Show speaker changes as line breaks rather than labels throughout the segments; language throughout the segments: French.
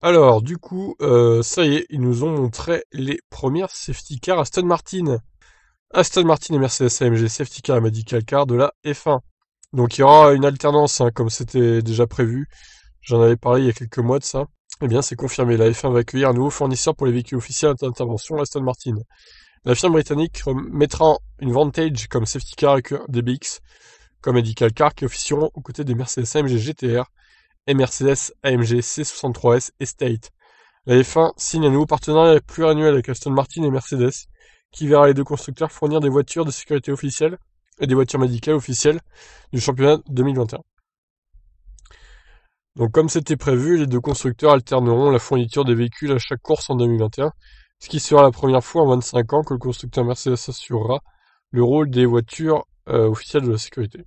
Alors, du coup, euh, ça y est, ils nous ont montré les premières safety cars Aston Martin. Aston Martin et Mercedes AMG safety car et medical car de la F1. Donc il y aura une alternance, hein, comme c'était déjà prévu. J'en avais parlé il y a quelques mois de ça. Eh bien, c'est confirmé. La F1 va accueillir un nouveau fournisseur pour les véhicules officiels d'intervention, Aston Martin. La firme britannique mettra une Vantage comme safety car et DBX, comme medical car, qui officieront aux côtés des Mercedes AMG GTR Mercedes AMG C63S Estate. La F1 signe un nouveau partenariat pluriannuel avec Aston Martin et Mercedes, qui verra les deux constructeurs fournir des voitures de sécurité officielles et des voitures médicales officielles du championnat 2021. Donc comme c'était prévu, les deux constructeurs alterneront la fourniture des véhicules à chaque course en 2021, ce qui sera la première fois en 25 ans que le constructeur Mercedes assurera le rôle des voitures euh, officielles de la sécurité.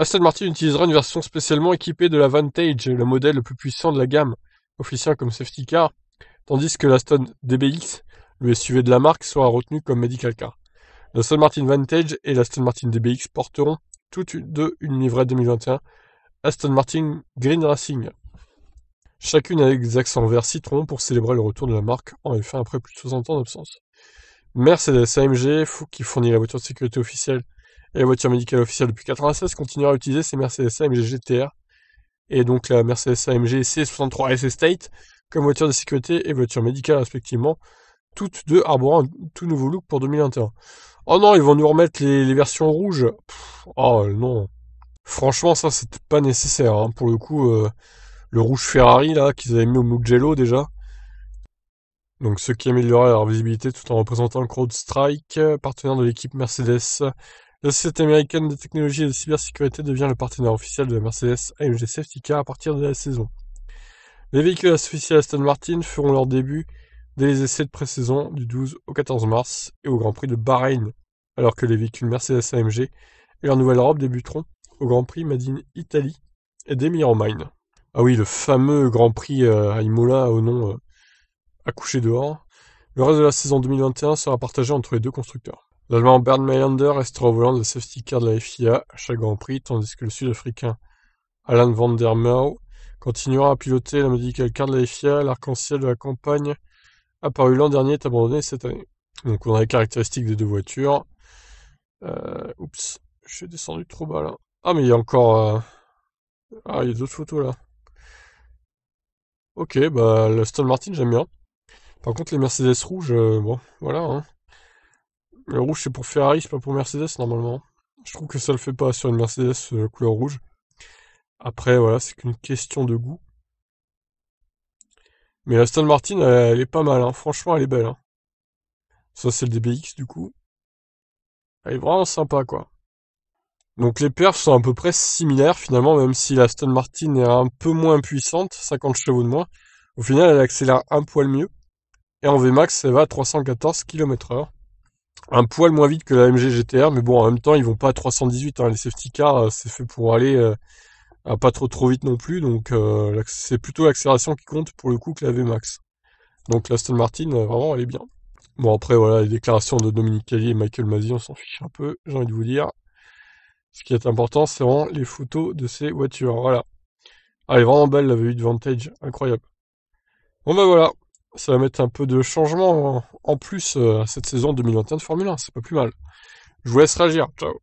Aston Martin utilisera une version spécialement équipée de la Vantage, le modèle le plus puissant de la gamme, officiel comme safety car, tandis que l'Aston DBX, le SUV de la marque, sera retenu comme medical car. L'Aston Martin Vantage et l'Aston Martin DBX porteront toutes deux une livrée 2021 Aston Martin Green Racing. Chacune avec des accents verts citron pour célébrer le retour de la marque en F1 après plus de 60 ans d'absence. Mercedes AMG, qui fournit la voiture de sécurité officielle et la voiture médicale officielle depuis 1996 continuera à utiliser ses Mercedes AMG GTR et donc la Mercedes AMG C63 S Estate comme voiture de sécurité et voiture médicale respectivement, toutes deux arborant un tout nouveau look pour 2021. Oh non, ils vont nous remettre les, versions rouges. oh non. Franchement, ça c'était pas nécessaire. Hein. Pour le coup, euh, le rouge Ferrari là qu'ils avaient mis au Mugello déjà. Donc ce qui amélioreraient leur visibilité tout en représentant le Crowd Strike, euh, partenaire de l'équipe Mercedes la Société américaine de technologie et de cybersécurité devient le partenaire officiel de la Mercedes AMG Safety Car à partir de la saison. Les véhicules associés à Aston Martin feront leur début dès les essais de pré-saison du 12 au 14 mars et au Grand Prix de Bahreïn, alors que les véhicules Mercedes AMG et leur nouvelle robe débuteront au Grand Prix Madine Italie et des en Ah oui, le fameux Grand Prix euh, à Imola au nom euh, accouché dehors. Le reste de la saison 2021 sera partagé entre les deux constructeurs. L'Allemand Bernd Meyander restera au volant de la safety car de la FIA à chaque Grand Prix, tandis que le Sud-Africain Alan van der Merwe continuera à piloter la medical car de la FIA. L'arc-en-ciel de la campagne apparu l'an dernier est abandonné cette année. Donc on a les caractéristiques des deux voitures. Euh, oups, je suis descendu trop bas là. Ah mais il y a encore... Euh, ah, il y a d'autres photos là. Ok, bah le Stone Martin j'aime bien. Par contre les Mercedes rouges, euh, bon, voilà. Hein. Le rouge, c'est pour Ferrari, c'est pas pour Mercedes, normalement. Je trouve que ça le fait pas sur une Mercedes euh, couleur rouge. Après, voilà, c'est qu'une question de goût. Mais la Stone Martin, elle, est pas mal, hein. franchement, elle est belle. Hein. Ça, c'est le DBX, du coup. Elle est vraiment sympa, quoi. Donc les perfs sont à peu près similaires, finalement, même si la Stone Martin est un peu moins puissante, 50 chevaux de moins. Au final, elle accélère un poil mieux. Et en Vmax, elle va à 314 km/h un poil moins vite que la MG GTR, mais bon, en même temps, ils vont pas à 318. Hein. Les safety cars, euh, c'est fait pour aller euh, à pas trop trop vite non plus. Donc, euh, c'est plutôt l'accélération qui compte pour le coup que la Max. Donc, l'Aston Martin, vraiment, elle est bien. Bon, après, voilà, les déclarations de Dominique Kelly et Michael Mazzi, on s'en fiche un peu, j'ai envie de vous dire. Ce qui est important, c'est vraiment les photos de ces voitures. Voilà. Elle est vraiment belle, la V8 Vantage. Incroyable. Bon, ben voilà ça va mettre un peu de changement en, plus euh, à cette saison 2021 de Formule 1. C'est pas plus mal. Je vous laisse réagir. Ciao.